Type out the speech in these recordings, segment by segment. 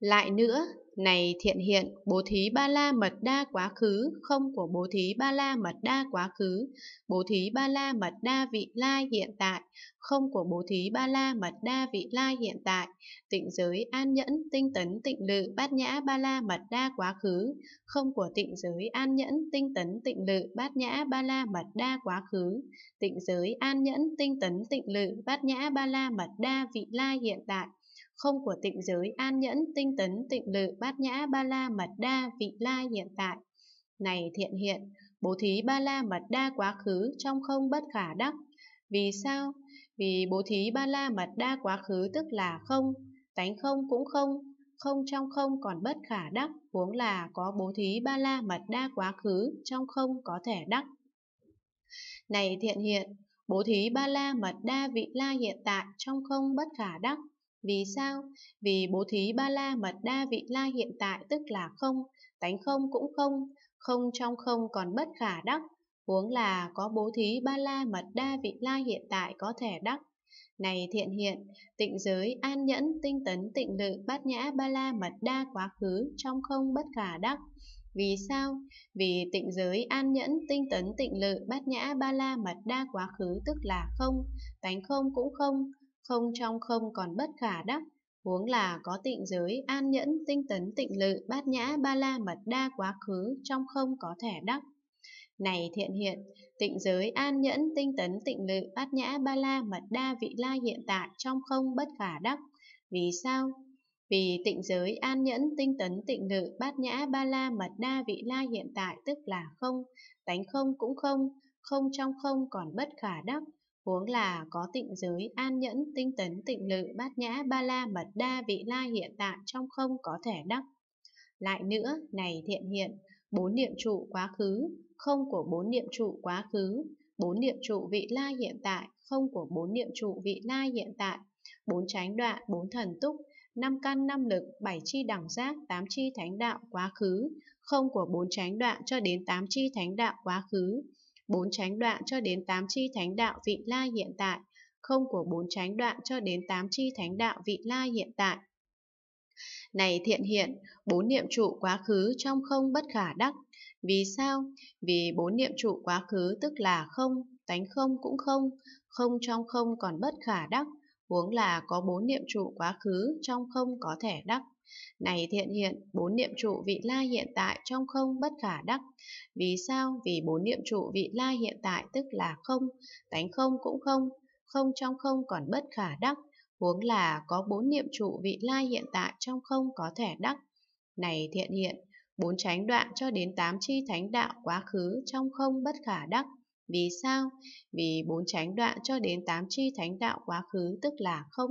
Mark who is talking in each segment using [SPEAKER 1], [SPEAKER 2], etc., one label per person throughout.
[SPEAKER 1] Lại nữa, này thiện hiện, bố thí ba la mật đa quá khứ, không của bố thí ba la mật đa quá khứ, bố thí ba la mật đa vị lai hiện tại, không của bố thí ba la mật đa vị lai hiện tại, tịnh giới an nhẫn, tinh tấn tịnh lự bát nhã ba la mật đa quá khứ, không của tịnh giới an nhẫn, tinh tấn tịnh lự bát nhã ba la mật đa quá khứ, tịnh giới an nhẫn, tinh tấn tịnh lự bát nhã ba la mật đa vị lai hiện tại không của tịnh giới an nhẫn, tinh tấn, tịnh lự, bát nhã, ba la, mật đa, vị la hiện tại. Này thiện hiện, bố thí ba la mật đa quá khứ trong không bất khả đắc. Vì sao? Vì bố thí ba la mật đa quá khứ tức là không, tánh không cũng không, không trong không còn bất khả đắc, huống là có bố thí ba la mật đa quá khứ trong không có thể đắc. Này thiện hiện, bố thí ba la mật đa vị la hiện tại trong không bất khả đắc vì sao? Vì bố thí ba la mật đa vị la hiện tại tức là không, tánh không cũng không, không trong không còn bất khả đắc, huống là có bố thí ba la mật đa vị la hiện tại có thể đắc. Này thiện hiện, tịnh giới, an nhẫn, tinh tấn, tịnh lự, bát nhã, ba la, mật đa, quá khứ, trong không bất khả đắc. Vì sao? Vì tịnh giới, an nhẫn, tinh tấn, tịnh lự, bát nhã, ba la, mật đa, quá khứ tức là không, tánh không cũng không, không trong không còn bất khả đắc, huống là có tịnh giới, an nhẫn, tinh tấn, tịnh lự, bát nhã, ba la mật đa quá khứ, trong không có thể đắc. Này thiện hiện, tịnh giới, an nhẫn, tinh tấn, tịnh lự, bát nhã, ba la mật đa vị la hiện tại trong không bất khả đắc. Vì sao? Vì tịnh giới, an nhẫn, tinh tấn, tịnh lự, bát nhã, ba la mật đa vị la hiện tại tức là không, tánh không cũng không, không trong không còn bất khả đắc huống là có tịnh giới an nhẫn tinh tấn tịnh lự bát nhã ba la mật đa vị la hiện tại trong không có thể đắc lại nữa này thiện hiện bốn niệm trụ quá khứ không của bốn niệm trụ quá khứ bốn niệm trụ vị la hiện tại không của bốn niệm trụ vị la hiện tại bốn tránh đoạn bốn thần túc năm căn năm lực bảy chi đẳng giác tám chi thánh đạo quá khứ không của bốn tránh đoạn cho đến tám chi thánh đạo quá khứ bốn chánh đoạn cho đến tám chi thánh đạo vị la hiện tại, không của bốn chánh đoạn cho đến tám chi thánh đạo vị la hiện tại. Này thiện hiện, bốn niệm trụ quá khứ trong không bất khả đắc. Vì sao? Vì bốn niệm trụ quá khứ tức là không, tánh không cũng không, không trong không còn bất khả đắc, huống là có bốn niệm trụ quá khứ trong không có thể đắc. Này thiện hiện, bốn niệm trụ vị lai hiện tại trong không bất khả đắc. Vì sao? Vì bốn niệm trụ vị lai hiện tại tức là không, tánh không cũng không, không trong không còn bất khả đắc. Huống là có bốn niệm trụ vị lai hiện tại trong không có thể đắc. Này thiện hiện, bốn tránh đoạn cho đến tám chi thánh đạo quá khứ trong không bất khả đắc. Vì sao? Vì bốn chánh đoạn cho đến tám chi thánh đạo quá khứ tức là không,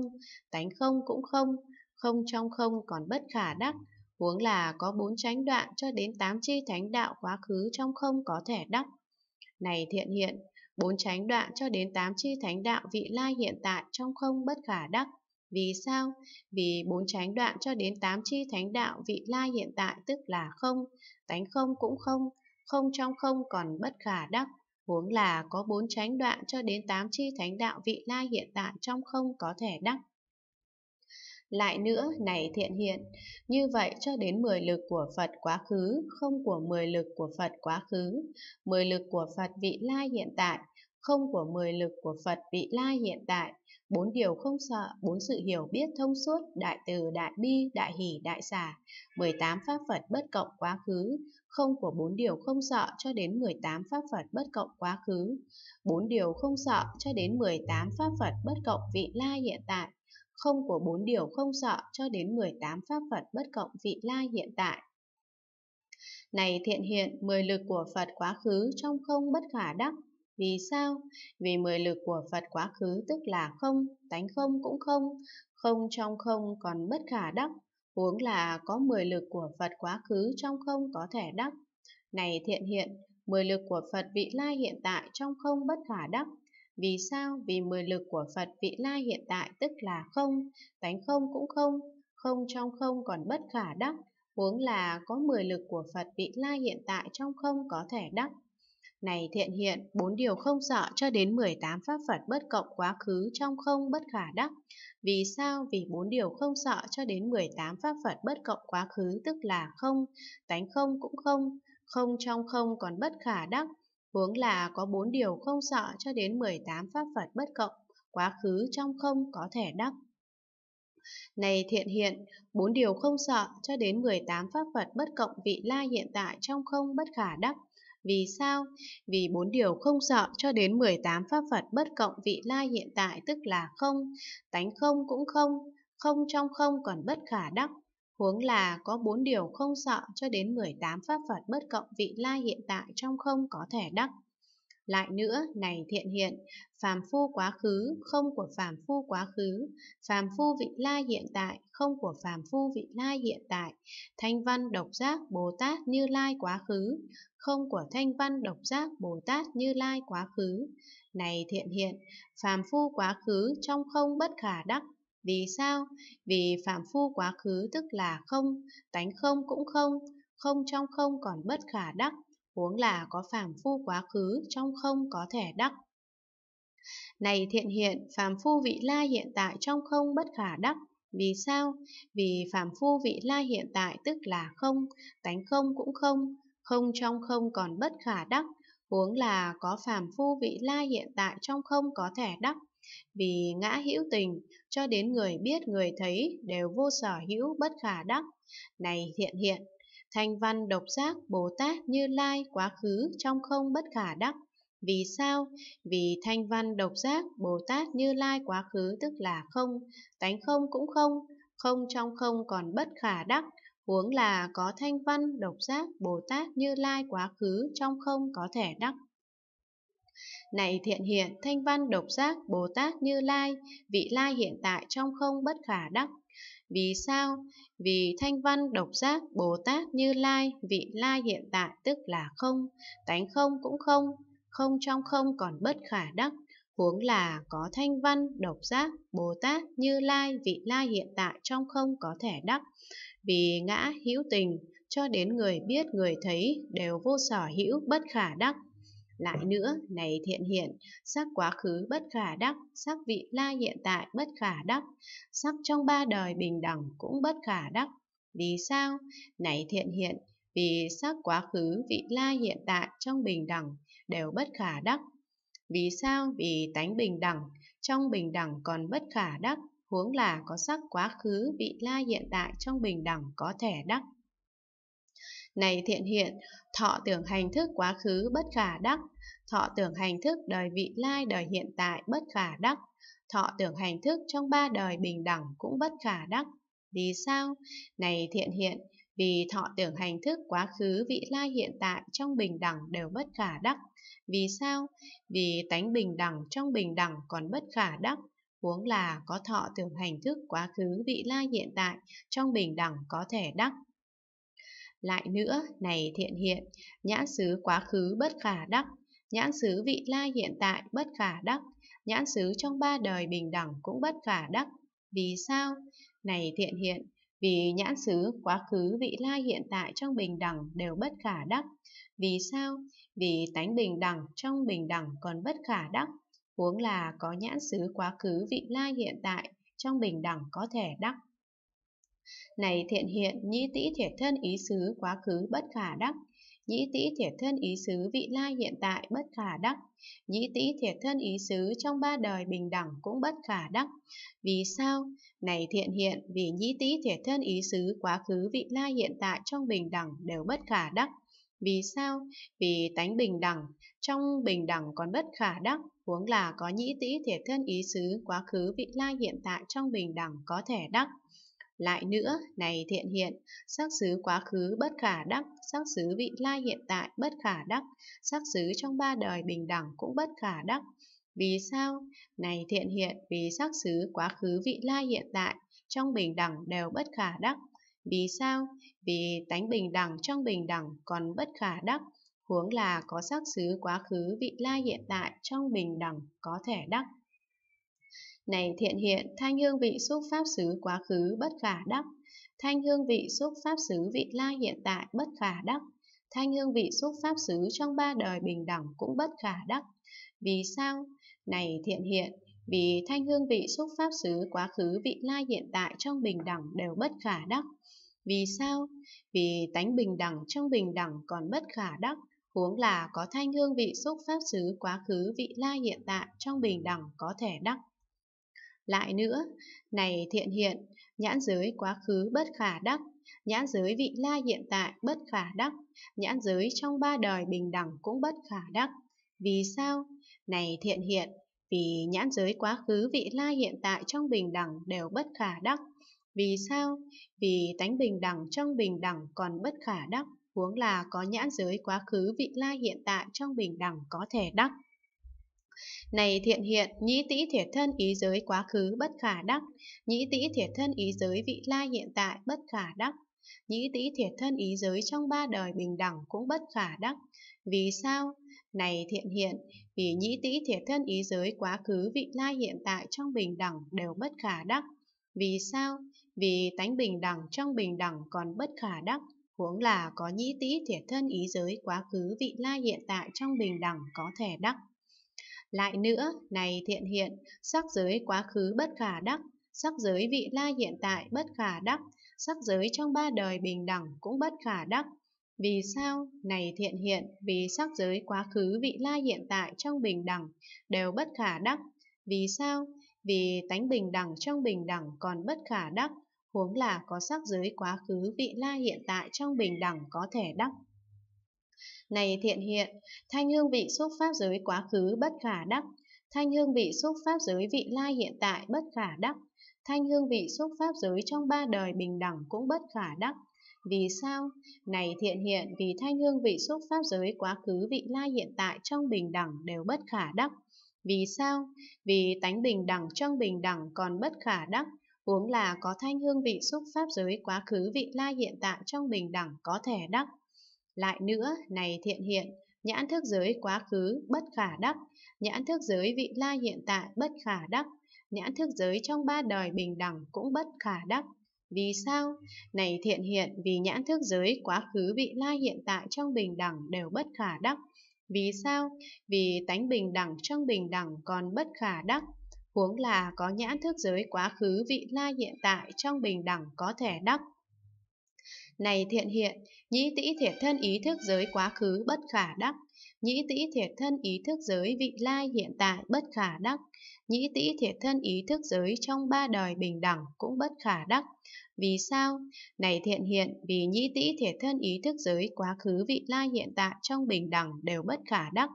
[SPEAKER 1] tánh không cũng không, không trong không còn bất khả đắc, huống là có bốn chánh đoạn cho đến tám chi thánh đạo quá khứ trong không có thể đắc. Này thiện hiện, bốn chánh đoạn cho đến tám chi thánh đạo vị lai hiện tại trong không bất khả đắc. Vì sao? Vì bốn chánh đoạn cho đến tám chi thánh đạo vị lai hiện tại tức là không, tánh không cũng không, không trong không còn bất khả đắc. Huống là có bốn tránh đoạn cho đến tám chi thánh đạo vị lai hiện tại trong không có thể đắc. Lại nữa, này thiện hiện, như vậy cho đến 10 lực của Phật quá khứ, không của 10 lực của Phật quá khứ, 10 lực của Phật vị lai hiện tại, không của 10 lực của Phật vị lai hiện tại, bốn điều không sợ, bốn sự hiểu biết thông suốt, đại từ, đại bi, đại hỷ, đại xả, 18 pháp Phật bất cộng quá khứ, không của bốn điều không sợ cho đến 18 pháp Phật bất cộng quá khứ, bốn điều không sợ cho đến 18 pháp Phật bất cộng vị lai hiện tại, không của bốn điều không sợ cho đến 18 pháp Phật bất cộng vị lai hiện tại. Này thiện hiện, mười lực của Phật quá khứ trong không bất khả đắc. Vì sao? Vì mười lực của Phật quá khứ tức là không, tánh không cũng không, không trong không còn bất khả đắc, huống là có mười lực của Phật quá khứ trong không có thể đắc. Này thiện hiện, mười lực của Phật vị lai hiện tại trong không bất khả đắc. Vì sao? Vì mười lực của Phật vị lai hiện tại tức là không, tánh không cũng không, không trong không còn bất khả đắc, huống là có mười lực của Phật vị lai hiện tại trong không có thể đắc. Này thiện hiện, bốn điều không sợ cho đến 18 pháp Phật bất cộng quá khứ trong không bất khả đắc. Vì sao? Vì bốn điều không sợ cho đến 18 pháp Phật bất cộng quá khứ tức là không, tánh không cũng không, không trong không còn bất khả đắc. hướng là có bốn điều không sợ cho đến 18 pháp Phật bất cộng, quá khứ trong không có thể đắc. Này thiện hiện, bốn điều không sợ cho đến 18 pháp Phật bất cộng vị la hiện tại trong không bất khả đắc. Vì sao? Vì bốn điều không sợ cho đến 18 pháp Phật bất cộng vị lai hiện tại tức là không, tánh không cũng không, không trong không còn bất khả đắc. Huống là có bốn điều không sợ cho đến 18 pháp Phật bất cộng vị lai hiện tại trong không có thể đắc. Lại nữa, này thiện hiện, phàm phu quá khứ, không của phàm phu quá khứ, phàm phu vị lai hiện tại, không của phàm phu vị lai hiện tại, thanh văn độc giác Bồ Tát như lai quá khứ, không của thanh văn độc giác Bồ Tát như lai quá khứ. Này thiện hiện, phàm phu quá khứ trong không bất khả đắc vì sao? Vì phàm phu quá khứ tức là không, tánh không cũng không, không trong không còn bất khả đắc, huống là có phàm phu quá khứ trong không có thể đắc. Này thiện hiện, phàm phu vị lai hiện tại trong không bất khả đắc. Vì sao? Vì phàm phu vị lai hiện tại tức là không, tánh không cũng không, không trong không còn bất khả đắc, huống là có phàm phu vị lai hiện tại trong không có thể đắc. Vì ngã hữu tình, cho đến người biết người thấy đều vô sở hữu bất khả đắc. Này thiện hiện, Thanh văn độc giác Bồ Tát Như Lai quá khứ trong không bất khả đắc. Vì sao? Vì thanh văn độc giác Bồ Tát Như Lai quá khứ tức là không, tánh không cũng không, không trong không còn bất khả đắc, huống là có thanh văn độc giác Bồ Tát Như Lai quá khứ trong không có thể đắc. Này thiện hiện, thanh văn độc giác Bồ Tát Như Lai, vị lai hiện tại trong không bất khả đắc, vì sao? Vì thanh văn độc giác Bồ Tát Như Lai, vị Lai hiện tại tức là không, tánh không cũng không, không trong không còn bất khả đắc, huống là có thanh văn, độc giác, Bồ Tát, Như Lai, vị Lai hiện tại trong không có thể đắc. Vì ngã hữu tình, cho đến người biết người thấy đều vô sở hữu bất khả đắc. Lại nữa, này thiện hiện, sắc quá khứ bất khả đắc, sắc vị lai hiện tại bất khả đắc, sắc trong ba đời bình đẳng cũng bất khả đắc. Vì sao? Này thiện hiện, vì sắc quá khứ, vị lai hiện tại trong bình đẳng đều bất khả đắc. Vì sao? Vì tánh bình đẳng, trong bình đẳng còn bất khả đắc, huống là có sắc quá khứ, vị lai hiện tại trong bình đẳng có thể đắc. Này thiện hiện, thọ tưởng hành thức quá khứ bất khả đắc, thọ tưởng hành thức đời vị lai đời hiện tại bất khả đắc, thọ tưởng hành thức trong ba đời bình đẳng cũng bất khả đắc. Vì sao? Này thiện hiện, vì thọ tưởng hành thức quá khứ vị lai hiện tại trong bình đẳng đều bất khả đắc. Vì sao? Vì tánh bình đẳng trong bình đẳng còn bất khả đắc, huống là có thọ tưởng hành thức quá khứ vị lai hiện tại trong bình đẳng có thể đắc. Lại nữa, này thiện hiện, nhãn xứ quá khứ bất khả đắc, nhãn xứ vị lai hiện tại bất khả đắc, nhãn xứ trong ba đời bình đẳng cũng bất khả đắc. Vì sao? Này thiện hiện, vì nhãn xứ quá khứ vị lai hiện tại trong bình đẳng đều bất khả đắc. Vì sao? Vì tánh bình đẳng trong bình đẳng còn bất khả đắc. Huống là có nhãn xứ quá khứ vị lai hiện tại trong bình đẳng có thể đắc. Này thiện hiện, nhĩ tĩ thiệt thân ý xứ quá khứ bất khả đắc, nhĩ tĩ thiệt thân ý xứ vị lai hiện tại bất khả đắc, nhĩ tĩ thiệt thân ý xứ trong ba đời bình đẳng cũng bất khả đắc. Vì sao? Này thiện hiện, vì nhĩ tĩ thiệt thân ý xứ quá khứ vị lai hiện tại trong bình đẳng đều bất khả đắc. Vì sao? Vì tánh bình đẳng, trong bình đẳng còn bất khả đắc, huống là có nhĩ tĩ thiệt thân ý xứ quá khứ vị lai hiện tại trong bình đẳng có thể đắc. Lại nữa, này thiện hiện, sắc xứ quá khứ bất khả đắc, sắc xứ vị lai hiện tại bất khả đắc, sắc xứ trong ba đời bình đẳng cũng bất khả đắc. Vì sao? Này thiện hiện, vì sắc xứ quá khứ vị lai hiện tại, trong bình đẳng đều bất khả đắc. Vì sao? Vì tánh bình đẳng trong bình đẳng còn bất khả đắc, huống là có sắc xứ quá khứ vị lai hiện tại trong bình đẳng có thể đắc. Này thiện hiện, thanh hương vị xúc pháp xứ quá khứ bất khả đắc. Thanh hương vị xúc pháp xứ vị lai hiện tại bất khả đắc. Thanh hương vị xúc pháp xứ trong ba đời bình đẳng cũng bất khả đắc. Vì sao? Này thiện hiện, vì thanh hương vị xúc pháp xứ quá khứ vị lai hiện tại trong bình đẳng đều bất khả đắc. Vì sao? Vì tánh bình đẳng trong bình đẳng còn bất khả đắc, huống là có thanh hương vị xúc pháp xứ quá khứ vị lai hiện tại trong bình đẳng có thể đắc. Lại nữa, này thiện hiện, nhãn giới quá khứ bất khả đắc, nhãn giới vị la hiện tại bất khả đắc, nhãn giới trong ba đời bình đẳng cũng bất khả đắc. Vì sao? Này thiện hiện, vì nhãn giới quá khứ vị la hiện tại trong bình đẳng đều bất khả đắc. Vì sao? Vì tánh bình đẳng trong bình đẳng còn bất khả đắc, huống là có nhãn giới quá khứ vị la hiện tại trong bình đẳng có thể đắc. Này thiện hiện, nhĩ tĩ thiệt thân ý giới quá khứ bất khả đắc, nhĩ tĩ thiệt thân ý giới vị lai hiện tại bất khả đắc, nhĩ tĩ thiệt thân ý giới trong ba đời bình đẳng cũng bất khả đắc. Vì sao? Này thiện hiện, vì nhĩ tĩ thiệt thân ý giới quá khứ vị lai hiện tại trong bình đẳng đều bất khả đắc. Vì sao? Vì tánh bình đẳng trong bình đẳng còn bất khả đắc, huống là có nhĩ tĩ thiệt thân ý giới quá khứ vị lai hiện tại trong bình đẳng có thể đắc. Lại nữa, này thiện hiện, sắc giới quá khứ bất khả đắc, sắc giới vị la hiện tại bất khả đắc, sắc giới trong ba đời bình đẳng cũng bất khả đắc. Vì sao? Này thiện hiện, vì sắc giới quá khứ vị la hiện tại trong bình đẳng đều bất khả đắc. Vì sao? Vì tánh bình đẳng trong bình đẳng còn bất khả đắc, huống là có sắc giới quá khứ vị la hiện tại trong bình đẳng có thể đắc. Này thiện hiện, thanh hương vị xúc pháp giới quá khứ bất khả đắc, thanh hương vị xúc pháp giới vị lai hiện tại bất khả đắc, thanh hương vị xúc pháp giới trong ba đời bình đẳng cũng bất khả đắc. Vì sao? Này thiện hiện, vì thanh hương vị xúc pháp giới quá khứ vị lai hiện tại trong bình đẳng đều bất khả đắc. Vì sao? Vì tánh bình đẳng trong bình đẳng còn bất khả đắc, huống là có thanh hương vị xúc pháp giới quá khứ vị lai hiện tại trong bình đẳng có thể đắc. Lại nữa, này thiện hiện, nhãn thức giới quá khứ bất khả đắc, nhãn thức giới vị la hiện tại bất khả đắc, nhãn thức giới trong ba đời bình đẳng cũng bất khả đắc. Vì sao? Này thiện hiện, vì nhãn thức giới quá khứ vị la hiện tại trong bình đẳng đều bất khả đắc. Vì sao? Vì tánh bình đẳng trong bình đẳng còn bất khả đắc. Huống là có nhãn thức giới quá khứ vị la hiện tại trong bình đẳng có thể đắc. Này thiện hiện, nhĩ tĩ thiệt thân ý thức giới quá khứ bất khả đắc, nhĩ tĩ thiệt thân ý thức giới vị lai hiện tại bất khả đắc, nhĩ tĩ thiệt thân ý thức giới trong ba đời bình đẳng cũng bất khả đắc. Vì sao? Này thiện hiện, vì nhĩ tĩ thiệt thân ý thức giới quá khứ vị lai hiện tại trong bình đẳng đều bất khả đắc.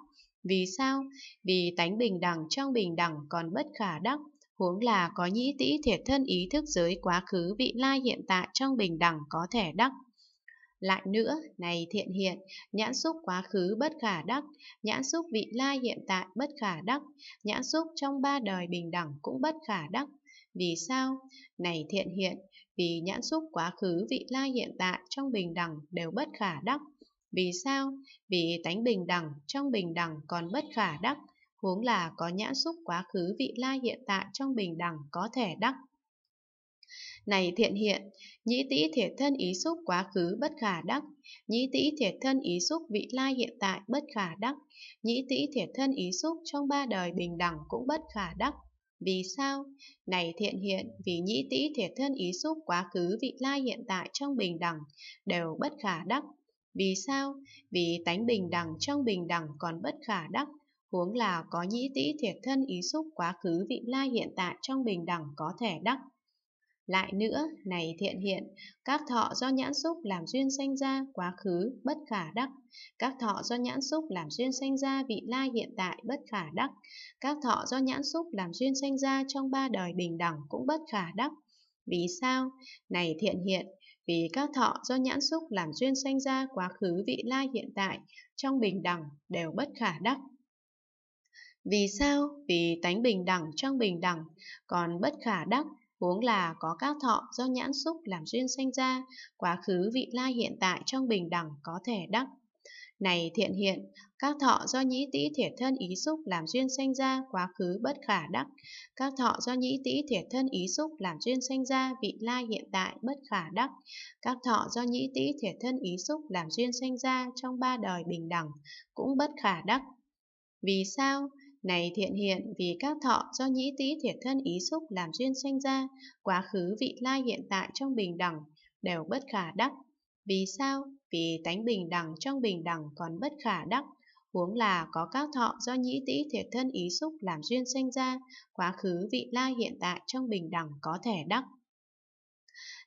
[SPEAKER 1] Vì sao? Vì tánh bình đẳng trong bình đẳng còn bất khả đắc huống là có nhĩ tĩ thiệt thân ý thức giới quá khứ vị lai hiện tại trong bình đẳng có thể đắc. Lại nữa, này thiện hiện, nhãn xúc quá khứ bất khả đắc, nhãn xúc vị lai hiện tại bất khả đắc, nhãn xúc trong ba đời bình đẳng cũng bất khả đắc. Vì sao? Này thiện hiện, vì nhãn xúc quá khứ vị lai hiện tại trong bình đẳng đều bất khả đắc. Vì sao? Vì tánh bình đẳng trong bình đẳng còn bất khả đắc, huống là có nhãn xúc quá khứ vị lai hiện tại trong bình đẳng có thể đắc. Này thiện hiện, nhĩ tĩ thiệt thân ý xúc quá khứ bất khả đắc, nhĩ tĩ thiệt thân ý xúc vị lai hiện tại bất khả đắc, nhĩ tĩ thiệt thân ý xúc trong ba đời bình đẳng cũng bất khả đắc. Vì sao? Này thiện hiện, vì nhĩ tĩ thiệt thân ý xúc quá khứ vị lai hiện tại trong bình đẳng đều bất khả đắc. Vì sao? Vì tánh bình đẳng trong bình đẳng còn bất khả đắc, Huống là có nhĩ tĩ thiệt thân ý xúc quá khứ vị lai hiện tại trong bình đẳng có thể đắc. Lại nữa, này thiện hiện, các thọ do nhãn xúc làm duyên sanh ra quá khứ bất khả đắc, các thọ do nhãn xúc làm duyên sanh ra vị lai hiện tại bất khả đắc, các thọ do nhãn xúc làm duyên sanh ra trong ba đời bình đẳng cũng bất khả đắc. Vì sao? Này thiện hiện, vì các thọ do nhãn xúc làm duyên sanh ra quá khứ vị lai hiện tại trong bình đẳng đều bất khả đắc. Vì sao? Vì tánh bình đẳng trong bình đẳng, còn bất khả đắc, huống là có các thọ do nhãn xúc làm duyên sanh ra, quá khứ vị lai hiện tại trong bình đẳng có thể đắc. Này thiện hiện, các thọ do nhĩ tĩ thể thân ý xúc làm duyên sanh ra, quá khứ bất khả đắc. Các thọ do nhĩ tĩ thể thân ý xúc làm duyên sanh ra, vị lai hiện tại bất khả đắc. Các thọ do nhĩ tĩ thể thân ý xúc làm duyên sanh ra trong ba đời bình đẳng, cũng bất khả đắc. Vì sao? Này thiện hiện vì các thọ do nhĩ tý thiệt thân ý xúc làm duyên sanh ra, quá khứ vị lai hiện tại trong bình đẳng đều bất khả đắc. Vì sao? Vì tánh bình đẳng trong bình đẳng còn bất khả đắc, huống là có các thọ do nhĩ tĩ thiệt thân ý xúc làm duyên sanh ra, quá khứ vị lai hiện tại trong bình đẳng có thể đắc.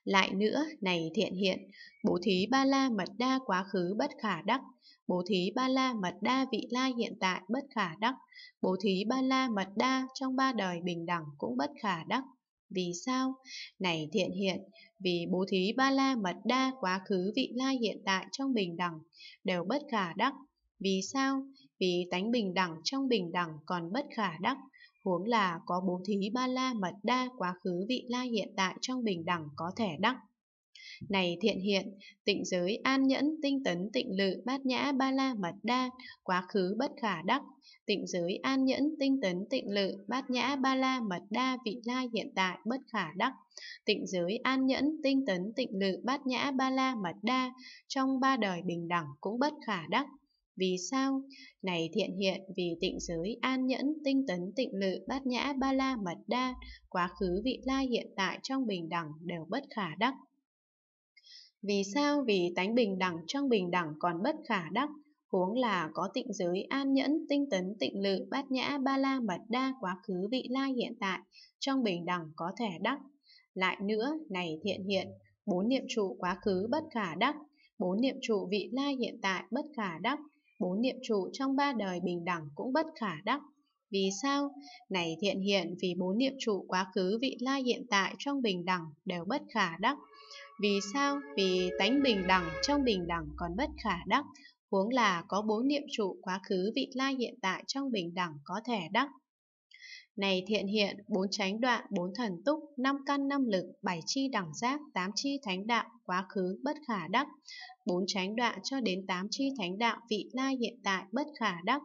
[SPEAKER 1] Lại nữa, này thiện hiện, bố thí ba la mật đa quá khứ bất khả đắc, Bố thí ba la mật đa vị lai hiện tại bất khả đắc, bố thí ba la mật đa trong ba đời bình đẳng cũng bất khả đắc. Vì sao? Này thiện hiện, vì bố thí ba la mật đa quá khứ vị lai hiện tại trong bình đẳng đều bất khả đắc. Vì sao? Vì tánh bình đẳng trong bình đẳng còn bất khả đắc, huống là có bố thí ba la mật đa quá khứ vị lai hiện tại trong bình đẳng có thể đắc. Này thiện hiện, tịnh giới an nhẫn, tinh tấn, tịnh lự, bát nhã, ba la mật đa, quá khứ bất khả đắc. Tịnh giới an nhẫn, tinh tấn, tịnh lự, bát nhã, ba la mật đa, vị lai hiện tại, bất khả đắc. Tịnh giới an nhẫn, tinh tấn, tịnh lự, bát nhã, ba la mật đa, trong ba đời bình đẳng cũng bất khả đắc. Vì sao? Này thiện hiện, vì tịnh giới an nhẫn, tinh tấn, tịnh lự, bát nhã, ba la mật đa, quá khứ vị lai hiện tại trong bình đẳng đều bất khả đắc. Vì sao? Vì tánh bình đẳng trong bình đẳng còn bất khả đắc, huống là có tịnh giới an nhẫn, tinh tấn, tịnh lự, bát nhã, ba la, mật đa, quá khứ, vị lai hiện tại, trong bình đẳng có thể đắc. Lại nữa, này thiện hiện, bốn niệm trụ quá khứ bất khả đắc, bốn niệm trụ vị lai hiện tại bất khả đắc, bốn niệm trụ trong ba đời bình đẳng cũng bất khả đắc. Vì sao? Này thiện hiện vì bốn niệm trụ quá khứ vị lai hiện tại trong bình đẳng đều bất khả đắc, vì sao? Vì tánh bình đẳng trong bình đẳng còn bất khả đắc, huống là có bốn niệm trụ quá khứ vị lai hiện tại trong bình đẳng có thể đắc. Này thiện hiện, bốn tránh đoạn, bốn thần túc, năm căn năm lực, bảy chi đẳng giác, tám chi thánh đạo, quá khứ bất khả đắc, bốn tránh đoạn cho đến tám chi thánh đạo vị lai hiện tại bất khả đắc,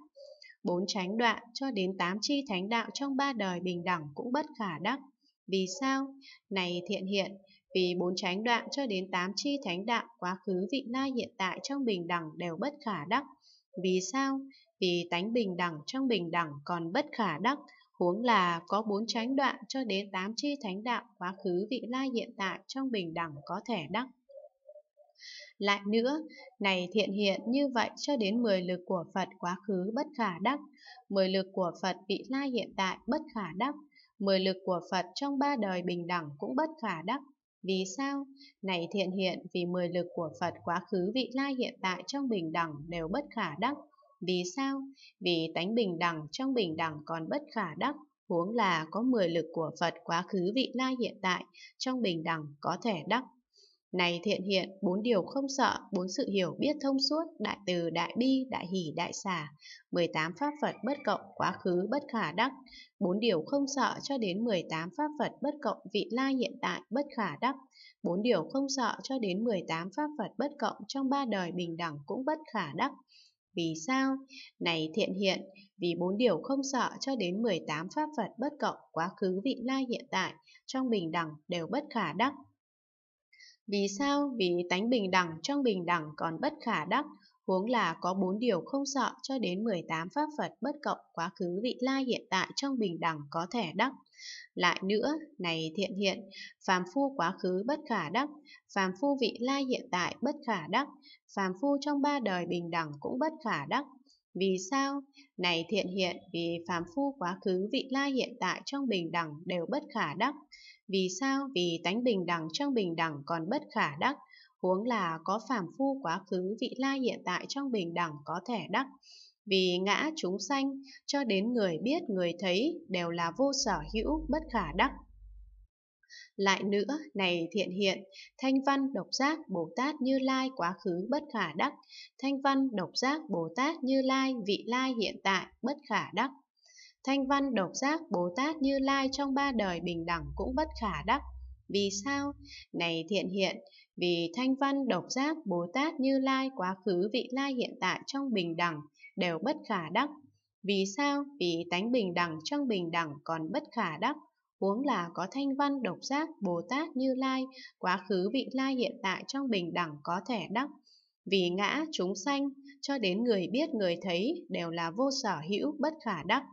[SPEAKER 1] bốn tránh đoạn cho đến tám chi thánh đạo trong ba đời bình đẳng cũng bất khả đắc. Vì sao? Này thiện hiện, vì bốn chánh đoạn cho đến tám chi thánh đạo quá khứ vị lai hiện tại trong bình đẳng đều bất khả đắc. Vì sao? Vì tánh bình đẳng trong bình đẳng còn bất khả đắc, huống là có bốn chánh đoạn cho đến tám chi thánh đạo quá khứ vị lai hiện tại trong bình đẳng có thể đắc. Lại nữa, này thiện hiện như vậy cho đến 10 lực của Phật quá khứ bất khả đắc, 10 lực của Phật vị lai hiện tại bất khả đắc, 10 lực của Phật trong ba đời bình đẳng cũng bất khả đắc, vì sao? Này thiện hiện vì mười lực của Phật quá khứ vị lai hiện tại trong bình đẳng đều bất khả đắc. Vì sao? Vì tánh bình đẳng trong bình đẳng còn bất khả đắc, huống là có mười lực của Phật quá khứ vị lai hiện tại trong bình đẳng có thể đắc. Này thiện hiện, bốn điều không sợ, bốn sự hiểu biết thông suốt, đại từ, đại bi, đại hỷ, đại xả, 18 pháp Phật bất cộng, quá khứ bất khả đắc, bốn điều không sợ cho đến 18 pháp Phật bất cộng, vị lai hiện tại bất khả đắc, bốn điều không sợ cho đến 18 pháp Phật bất cộng trong ba đời bình đẳng cũng bất khả đắc. Vì sao? Này thiện hiện, vì bốn điều không sợ cho đến 18 pháp Phật bất cộng, quá khứ vị lai hiện tại, trong bình đẳng đều bất khả đắc. Vì sao? Vì tánh bình đẳng trong bình đẳng còn bất khả đắc, huống là có bốn điều không sợ cho đến 18 pháp Phật bất cộng quá khứ vị lai hiện tại trong bình đẳng có thể đắc. Lại nữa, này thiện hiện, phàm phu quá khứ bất khả đắc, phàm phu vị lai hiện tại bất khả đắc, phàm phu trong ba đời bình đẳng cũng bất khả đắc. Vì sao? Này thiện hiện, vì phàm phu quá khứ vị lai hiện tại trong bình đẳng đều bất khả đắc, vì sao? Vì tánh bình đẳng trong bình đẳng còn bất khả đắc, huống là có phàm phu quá khứ vị lai hiện tại trong bình đẳng có thể đắc. Vì ngã chúng sanh, cho đến người biết người thấy đều là vô sở hữu bất khả đắc. Lại nữa, này thiện hiện, thanh văn độc giác Bồ Tát Như Lai quá khứ bất khả đắc, thanh văn độc giác Bồ Tát Như Lai vị lai hiện tại bất khả đắc. Thanh văn độc giác Bồ Tát Như Lai trong ba đời bình đẳng cũng bất khả đắc. Vì sao? Này thiện hiện, vì thanh văn độc giác Bồ Tát Như Lai quá khứ vị lai hiện tại trong bình đẳng đều bất khả đắc. Vì sao? Vì tánh bình đẳng trong bình đẳng còn bất khả đắc. Huống là có thanh văn độc giác Bồ Tát Như Lai, quá khứ vị lai hiện tại trong bình đẳng có thể đắc. Vì ngã, chúng sanh, cho đến người biết người thấy đều là vô sở hữu bất khả đắc.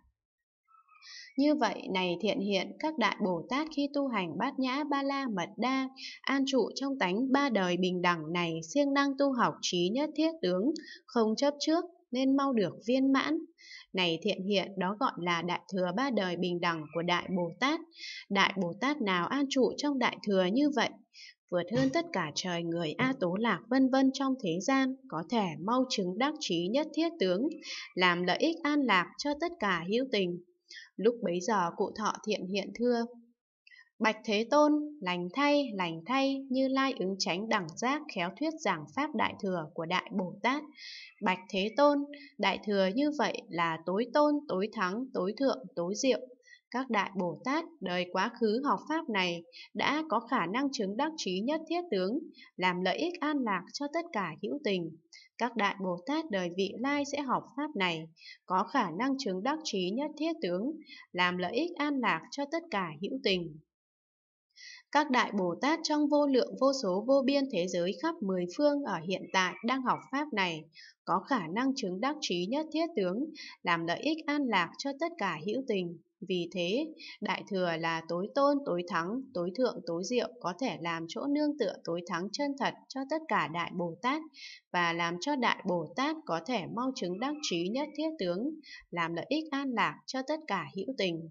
[SPEAKER 1] Như vậy, này thiện hiện, các đại Bồ Tát khi tu hành bát nhã ba la mật đa, an trụ trong tánh ba đời bình đẳng này siêng năng tu học trí nhất thiết tướng, không chấp trước, nên mau được viên mãn. Này thiện hiện, đó gọi là đại thừa ba đời bình đẳng của Đại Bồ Tát. Đại Bồ Tát nào an trụ trong đại thừa như vậy? Vượt hơn tất cả trời người A Tố Lạc vân vân trong thế gian, có thể mau chứng đắc trí nhất thiết tướng, làm lợi ích an lạc cho tất cả hữu tình. Lúc bấy giờ cụ thọ thiện hiện thưa. Bạch Thế Tôn, lành thay, lành thay, như lai ứng tránh đẳng giác khéo thuyết giảng Pháp Đại Thừa của Đại Bồ Tát. Bạch Thế Tôn, Đại Thừa như vậy là tối tôn, tối thắng, tối thượng, tối diệu. Các Đại Bồ Tát đời quá khứ học Pháp này đã có khả năng chứng đắc trí nhất thiết tướng, làm lợi ích an lạc cho tất cả hữu tình, các đại Bồ Tát đời vị lai sẽ học pháp này, có khả năng chứng đắc trí nhất thiết tướng, làm lợi ích an lạc cho tất cả hữu tình. Các đại Bồ Tát trong vô lượng vô số vô biên thế giới khắp mười phương ở hiện tại đang học pháp này, có khả năng chứng đắc trí nhất thiết tướng, làm lợi ích an lạc cho tất cả hữu tình. Vì thế, đại thừa là tối tôn, tối thắng, tối thượng, tối diệu có thể làm chỗ nương tựa tối thắng chân thật cho tất cả Đại Bồ Tát và làm cho Đại Bồ Tát có thể mau chứng đắc trí nhất thiết tướng, làm lợi ích an lạc cho tất cả hữu tình.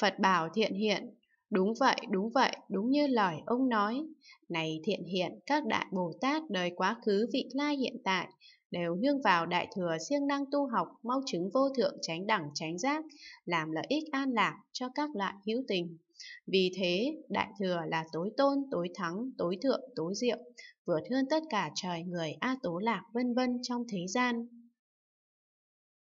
[SPEAKER 1] Phật bảo thiện hiện, đúng vậy, đúng vậy, đúng như lời ông nói. Này thiện hiện, các Đại Bồ Tát đời quá khứ vị lai hiện tại đều nương vào đại thừa siêng năng tu học mau chứng vô thượng tránh đẳng tránh giác làm lợi ích an lạc cho các loại hữu tình vì thế đại thừa là tối tôn tối thắng tối thượng tối diệu vừa thương tất cả trời người a tố lạc vân vân trong thế gian